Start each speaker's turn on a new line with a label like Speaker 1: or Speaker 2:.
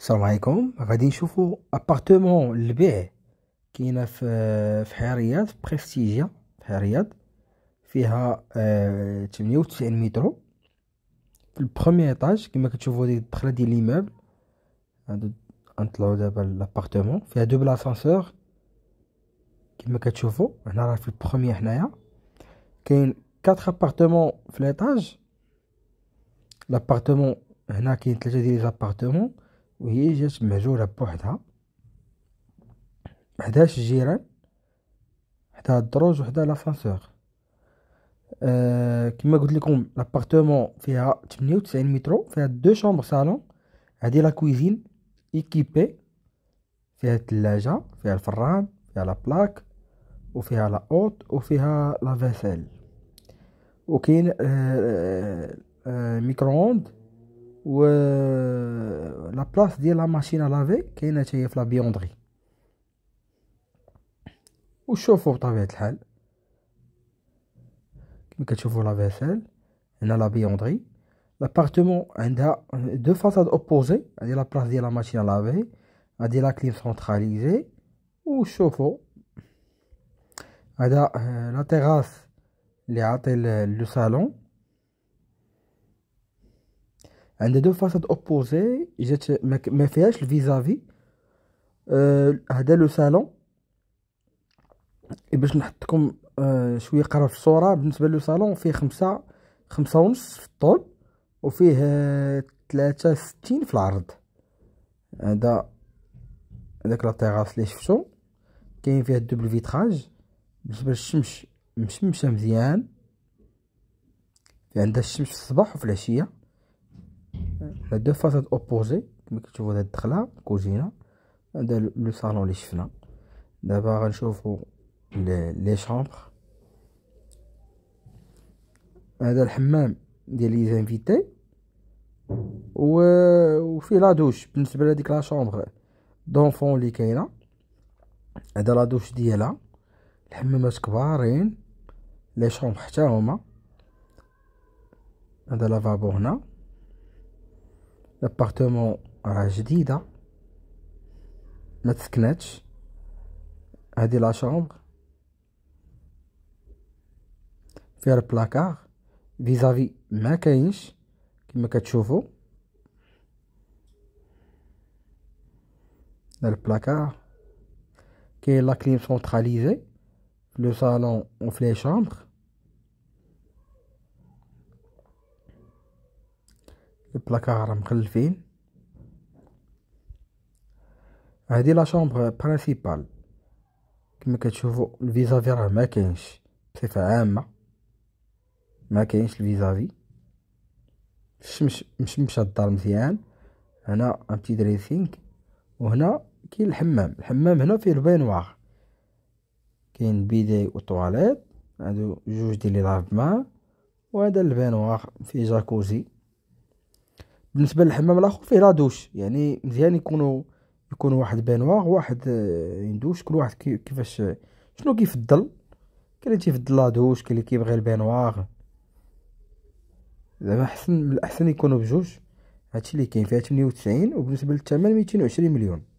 Speaker 1: السلام عليكم غادي نشوفو ابارتمون للبيع كاينه في في حريات في بريستيجيا في حريات فيها 98 آه، متر في البروميير ايطاج كيما كتشوفو ديك الدخله ديال ليموبل غنطلعوا دابا لابارتمون فيها دو بلاسانسور كما كتشوفوا هنا راه في البروميير حنايا كاين كاتخ ابارتمون في ليطاج لابارتمون هنا كاين تلاتة ديال لابارتمون وهي جات مهجورة بوحدها حداش الجيران حدا الدروج وحدا لافاسور أه كما قلت لكم لابارتمون فيها 98 مترو فيها دو شامبر صالون هادي لا كويزين ايكيبي فيها الثلاجة فيها الفران فيها لا بلاك وفيها لا اوت وفيها لا فيسيل وكاين أه أه, آه، ميكرووند و la place de la machine à laver qui est la bianderie. Ou le chauffeur est la vaisselle, et la bianderie. L'appartement a deux façades opposées. de la place de la machine à laver, à la centralisée ou le chauffeur. la terrasse, il y le salon. عند دو فاساد اوبوزي جات ما فيهاش الفيزافي هذا لو سالون باش نحطكم آه شويه قرا في الصوره بالنسبه لو سالون فيه خمسة خمسة ونص في الطول وفيه ثلاثة آه، ستين في العرض هذا هذاك لا تيراس لي شفتو كاين فيها الدوبل فيتراج بالنسبه للشمس مشمشه مزيان عندها الشمس في الصباح وفي العشيه deux façades opposées d'être là هذه la le هذا لو صالون اللي شفنا دابا les لي la هذا الحمام ديال لي زانفيتي و وفيه لا دوش بالنسبه لهذيك لا chambres دونفون اللي كاينه هذا لا دوش ديالها الحمامات كبارين لي حتى هما هذا لافابو هنا L'appartement, j'ai dit, là. Notre skeletch. Elle la chambre. Faire le placard vis-à-vis de ma caisse qui me cache chez placard qui est la clim centralisée. Le salon, ou fait les chambres. البلاكار مخلفين هادي لا شومبر برينسيبال كما كتشوفوا الفيزافي راه ما كاينش بصفه عامه ما كاينش الفيزافي الشمس مشمشه الدار مزيان هنا ان بتي دريسينغ وهنا كاين الحمام الحمام هنا فيه البينوار كاين بيداي وطواليت هادو جوج ديال لي لافمان وهذا البينوار فيه جاكوزي بالنسبه للحمام الاخر فيه لا دوش يعني مزيان يكونوا يكون واحد بانواغ واحد آه، يندوش كل واحد كيفاش آه، شنو كيفضل كاين اللي تيفضل لا دوش كاين اللي كيبغي البانواغ زعما احسن من الاحسن يكونوا بجوج هادشي اللي كاين فيها 98 وبالنسبه للثمن 220 مليون